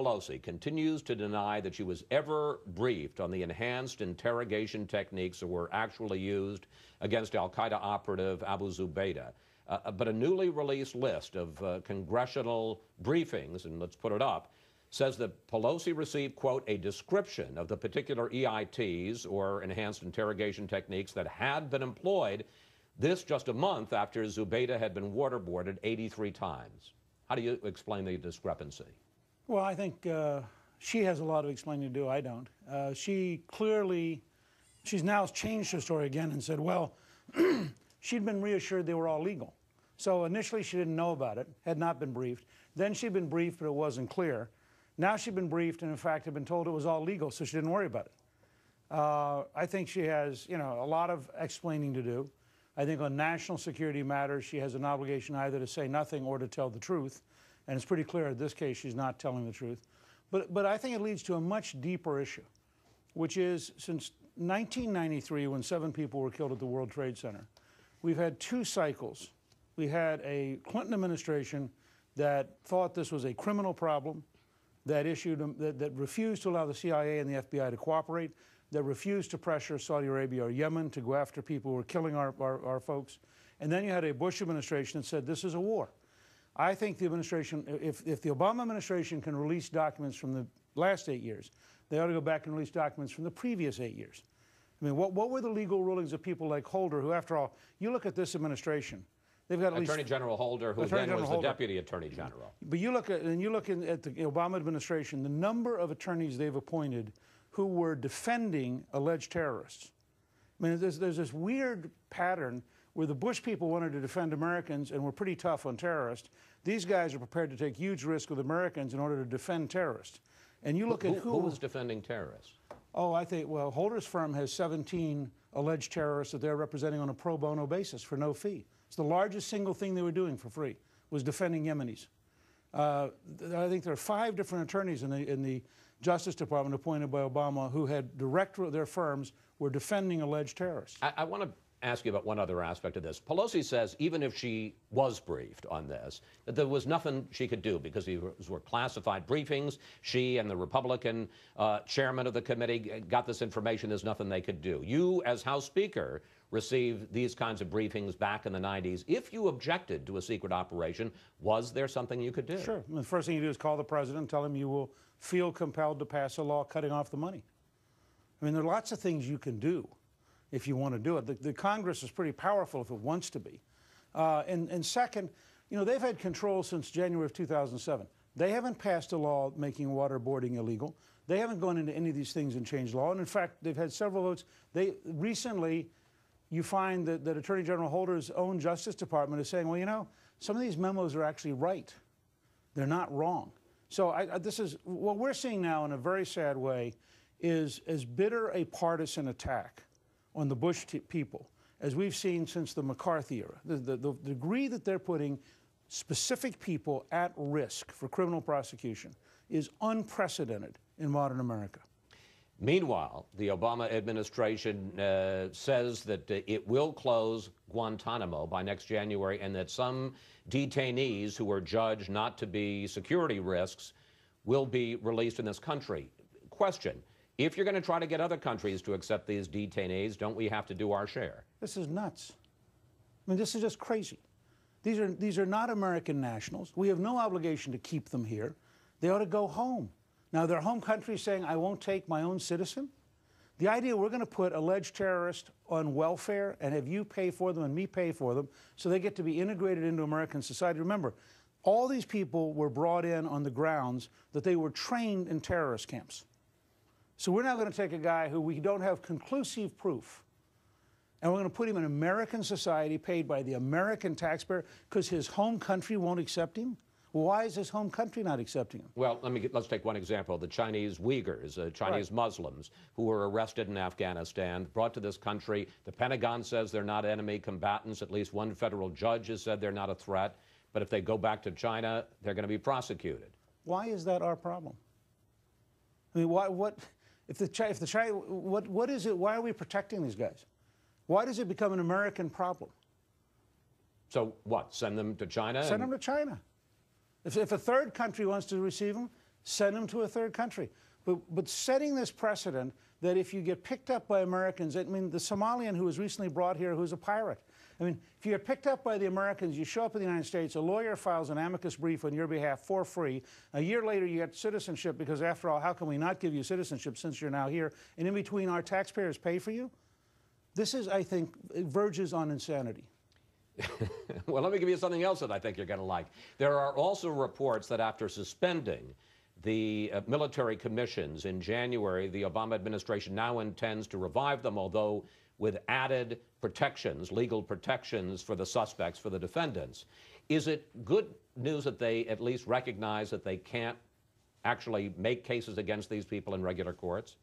Pelosi continues to deny that she was ever briefed on the enhanced interrogation techniques that were actually used against Al Qaeda operative Abu Zubaydah. Uh, uh, but a newly released list of uh, congressional briefings, and let's put it up, says that Pelosi received, quote, a description of the particular EITs or enhanced interrogation techniques that had been employed, this just a month after Zubaydah had been waterboarded 83 times. How do you explain the discrepancy? Well, I think uh, she has a lot of explaining to do. I don't. Uh, she clearly, she's now changed her story again and said, well, she'd been reassured they were all legal. So initially she didn't know about it, had not been briefed. Then she'd been briefed, but it wasn't clear. Now she'd been briefed and, in fact, had been told it was all legal, so she didn't worry about it. Uh, I think she has, you know, a lot of explaining to do. I think on national security matters, she has an obligation either to say nothing or to tell the truth. And it's pretty clear in this case she's not telling the truth. But, but I think it leads to a much deeper issue, which is since 1993, when seven people were killed at the World Trade Center, we've had two cycles. We had a Clinton administration that thought this was a criminal problem, that issued, um, that, that refused to allow the CIA and the FBI to cooperate, that refused to pressure Saudi Arabia or Yemen to go after people who were killing our, our, our folks. And then you had a Bush administration that said this is a war. I think the administration, if, if the Obama administration can release documents from the last eight years, they ought to go back and release documents from the previous eight years. I mean, what, what were the legal rulings of people like Holder, who, after all, you look at this administration, they've got Attorney General Holder, who Attorney then General was Holder. the Deputy Attorney General. But you look at, and you look in, at the Obama administration, the number of attorneys they've appointed who were defending alleged terrorists. I mean, there's, there's this weird pattern where the Bush people wanted to defend Americans and were pretty tough on terrorists, these guys are prepared to take huge risk with Americans in order to defend terrorists. And you look who, at who, who was defending terrorists. Oh, I think well, Holder's firm has 17 alleged terrorists that they're representing on a pro bono basis for no fee. It's the largest single thing they were doing for free was defending Yemenis. Uh, I think there are five different attorneys in the, in the Justice Department appointed by Obama who had direct their firms were defending alleged terrorists. I, I want to ask you about one other aspect of this. Pelosi says even if she was briefed on this, that there was nothing she could do because these were classified briefings. She and the Republican uh, chairman of the committee got this information. There's nothing they could do. You, as House Speaker, received these kinds of briefings back in the 90s. If you objected to a secret operation, was there something you could do? Sure. The first thing you do is call the president and tell him you will feel compelled to pass a law cutting off the money. I mean, there are lots of things you can do if you want to do it. The, the Congress is pretty powerful if it wants to be. Uh, and, and second, you know, they've had control since January of 2007. They haven't passed a law making waterboarding illegal. They haven't gone into any of these things and changed law. And in fact, they've had several votes. They recently, you find that, that Attorney General Holder's own Justice Department is saying, well, you know, some of these memos are actually right. They're not wrong. So I, I, this is what we're seeing now in a very sad way is as bitter a partisan attack on the Bush people, as we've seen since the McCarthy era, the, the, the degree that they're putting specific people at risk for criminal prosecution is unprecedented in modern America. Meanwhile, the Obama administration uh, says that uh, it will close Guantanamo by next January and that some detainees who are judged not to be security risks will be released in this country. Question if you're going to try to get other countries to accept these detainees, don't we have to do our share? This is nuts. I mean, this is just crazy. These are, these are not American nationals. We have no obligation to keep them here. They ought to go home. Now, their home country is saying, I won't take my own citizen. The idea we're going to put alleged terrorists on welfare and have you pay for them and me pay for them so they get to be integrated into American society. Remember, all these people were brought in on the grounds that they were trained in terrorist camps. So we're now going to take a guy who we don't have conclusive proof, and we're going to put him in American society paid by the American taxpayer because his home country won't accept him? Why is his home country not accepting him? Well, let me get, let's take one example: the Chinese Uyghurs, uh, Chinese right. Muslims who were arrested in Afghanistan, brought to this country. The Pentagon says they're not enemy combatants. At least one federal judge has said they're not a threat. But if they go back to China, they're going to be prosecuted. Why is that our problem? I mean, why what? If the if the China, what what is it? Why are we protecting these guys? Why does it become an American problem? So what? Send them to China? Send them to China. If, if a third country wants to receive them, send them to a third country. But but setting this precedent that if you get picked up by Americans, I mean, the Somalian who was recently brought here who's a pirate. I mean, if you're picked up by the Americans, you show up in the United States, a lawyer files an amicus brief on your behalf for free. A year later, you get citizenship because, after all, how can we not give you citizenship since you're now here? And in between, our taxpayers pay for you? This is, I think, verges on insanity. well, let me give you something else that I think you're going to like. There are also reports that after suspending the uh, military commissions in January, the Obama administration now intends to revive them, although with added protections, legal protections for the suspects, for the defendants. Is it good news that they at least recognize that they can't actually make cases against these people in regular courts?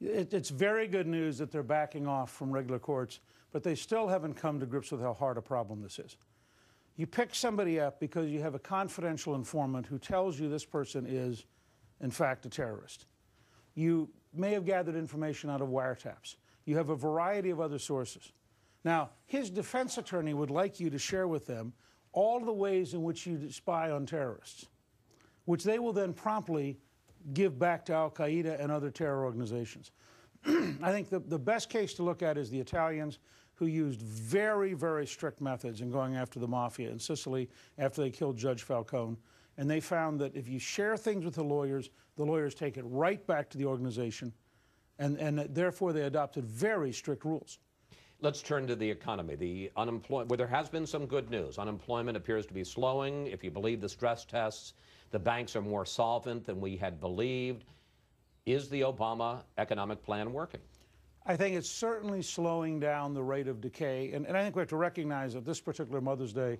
It, it's very good news that they're backing off from regular courts, but they still haven't come to grips with how hard a problem this is. You pick somebody up because you have a confidential informant who tells you this person is, in fact, a terrorist. You may have gathered information out of wiretaps. You have a variety of other sources. Now, his defense attorney would like you to share with them all the ways in which you spy on terrorists, which they will then promptly give back to Al Qaeda and other terror organizations. I think the, the best case to look at is the Italians who used very, very strict methods in going after the mafia in Sicily after they killed Judge Falcone. And they found that if you share things with the lawyers, the lawyers take it right back to the organization. And, and therefore, they adopted very strict rules. Let's turn to the economy. The unemployment, well, there has been some good news. Unemployment appears to be slowing. If you believe the stress tests, the banks are more solvent than we had believed. Is the Obama economic plan working? I think it's certainly slowing down the rate of decay. And, and I think we have to recognize that this particular Mother's Day,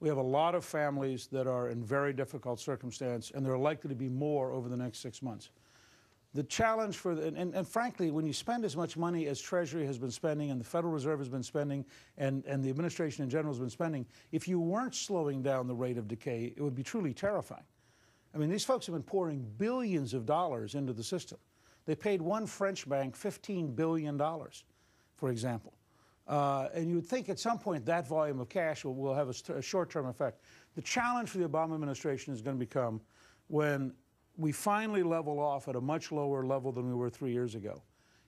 we have a lot of families that are in very difficult circumstance, and there are likely to be more over the next six months. The challenge for, the, and, and, and, frankly, when you spend as much money as Treasury has been spending and the Federal Reserve has been spending and, and the administration in general has been spending, if you weren't slowing down the rate of decay, it would be truly terrifying. I mean, these folks have been pouring billions of dollars into the system. They paid one French bank $15 billion, for example. Uh, and you would think at some point that volume of cash will, will have a, a short-term effect. The challenge for the Obama administration is going to become when we finally level off at a much lower level than we were three years ago.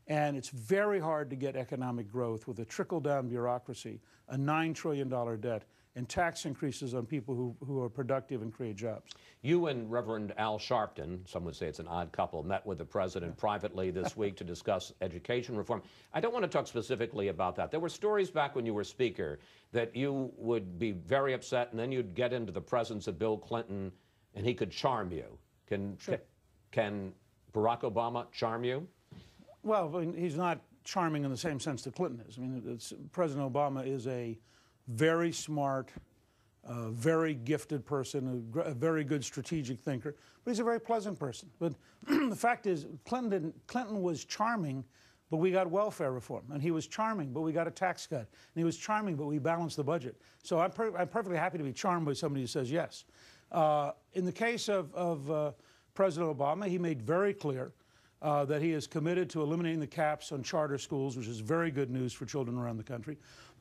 And it's very hard to get economic growth with a trickle-down bureaucracy, a $9 trillion debt, and tax increases on people who, who are productive and create jobs. You and Reverend Al Sharpton, some would say it's an odd couple, met with the president privately this week to discuss education reform. I don't want to talk specifically about that. There were stories back when you were speaker that you would be very upset and then you'd get into the presence of Bill Clinton and he could charm you. Can, sure. can Barack Obama charm you? Well, he's not charming in the same sense that Clinton is. I mean, President Obama is a very smart, uh, very gifted person, a, a, very good strategic thinker, but he's a very pleasant person. But the fact is, Clinton, didn't, Clinton was charming, but we got welfare reform. And he was charming, but we got a tax cut. And he was charming, but we balanced the budget. So I'm, per I'm perfectly happy to be charmed by somebody who says yes. Uh, in the case of, of uh, President Obama, he made very clear uh, that he is committed to eliminating the caps on charter schools, which is very good news for children around the country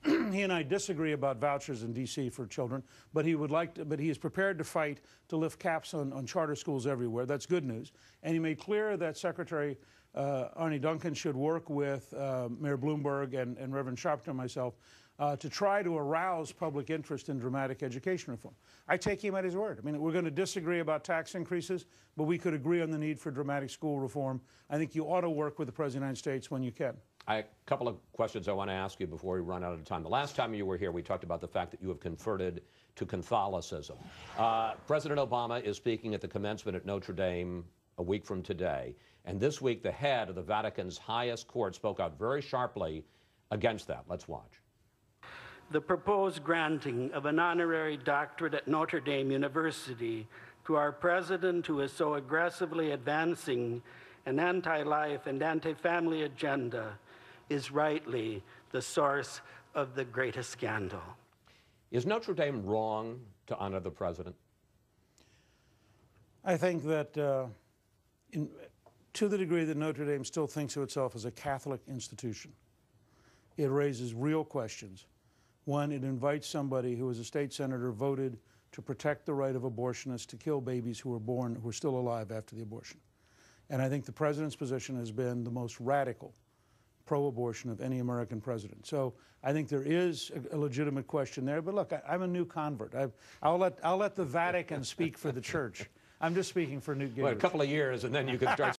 he and I disagree about vouchers in D.C. for children, but he would like to, but he is prepared to fight to lift caps on, on charter schools everywhere. That's good news. And he made clear that Secretary uh, Arnie Duncan should work with uh, Mayor Bloomberg and, and Reverend Sharpton and myself uh, to try to arouse public interest in dramatic education reform. I take him at his word. I mean, we're going to disagree about tax increases, but we could agree on the need for dramatic school reform. I think you ought to work with the President of the United States when you can. I, a couple of questions I want to ask you before we run out of time. The last time you were here, we talked about the fact that you have converted to Catholicism. Uh, President Obama is speaking at the commencement at Notre Dame a week from today. And this week, the head of the Vatican's highest court spoke out very sharply against that. Let's watch. The proposed granting of an honorary doctorate at Notre Dame University to our president, who is so aggressively advancing an anti life and anti family agenda is rightly the source of the greatest scandal. Is Notre Dame wrong to honor the president? I think that uh, in, to the degree that Notre Dame still thinks of itself as a Catholic institution, it raises real questions. One, it invites somebody who, as a state senator, voted to protect the right of abortionists to kill babies who were born, who are still alive after the abortion. And I think the president's position has been the most radical pro-abortion of any American president. So I think there is a, a legitimate question there. But look, I, am a new convert. I, will let I'll let the Vatican speak for the church. I'm just speaking for Newt Gingrich. Well, a couple of years, and then you can start.